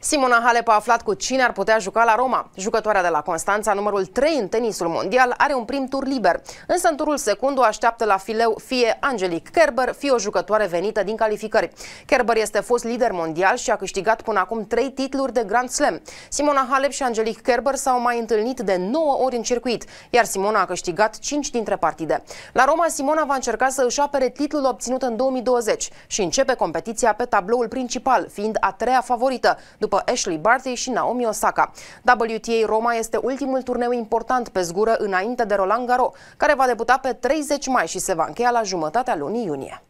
Simona Halep a aflat cu cine ar putea juca la Roma. Jucătoarea de la Constanța, numărul 3 în tenisul mondial, are un prim tur liber. Însă în turul secund o așteaptă la fileu fie Angelic Kerber, fie o jucătoare venită din calificări. Kerber este fost lider mondial și a câștigat până acum 3 titluri de Grand Slam. Simona Halep și Angelic Kerber s-au mai întâlnit de 9 ori în circuit, iar Simona a câștigat 5 dintre partide. La Roma, Simona va încerca să își apere titlul obținut în 2020 și începe competiția pe tabloul principal, fiind a treia favorită, după Ashley Barty și Naomi Osaka. WTA Roma este ultimul turneu important pe zgură înainte de Roland Garros, care va debuta pe 30 mai și se va încheia la jumătatea lunii iunie.